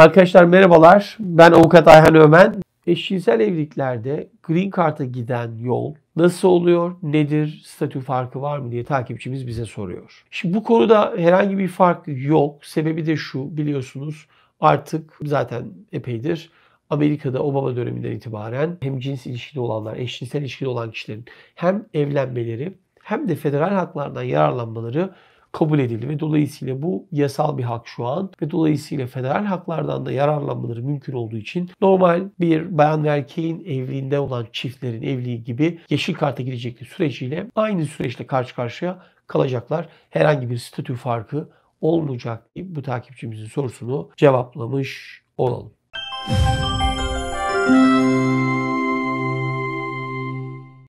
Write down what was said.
Arkadaşlar merhabalar. Ben Avukat Ayhan Ömen. Eşcinsel evliliklerde Green Card'a giden yol nasıl oluyor, nedir, statü farkı var mı diye takipçimiz bize soruyor. Şimdi bu konuda herhangi bir fark yok. Sebebi de şu biliyorsunuz artık zaten epeydir Amerika'da Obama döneminden itibaren hem cins ilişkili olanlar, eşcinsel ilişkili olan kişilerin hem evlenmeleri hem de federal haklardan yararlanmaları kabul edildi ve dolayısıyla bu yasal bir hak şu an ve dolayısıyla federal haklardan da yararlanmaları mümkün olduğu için normal bir bayan ve erkeğin evliliğinde olan çiftlerin evliliği gibi yeşil karta girecekleri süreciyle aynı süreçle karşı karşıya kalacaklar. Herhangi bir statü farkı olmayacak bu takipçimizin sorusunu cevaplamış olalım.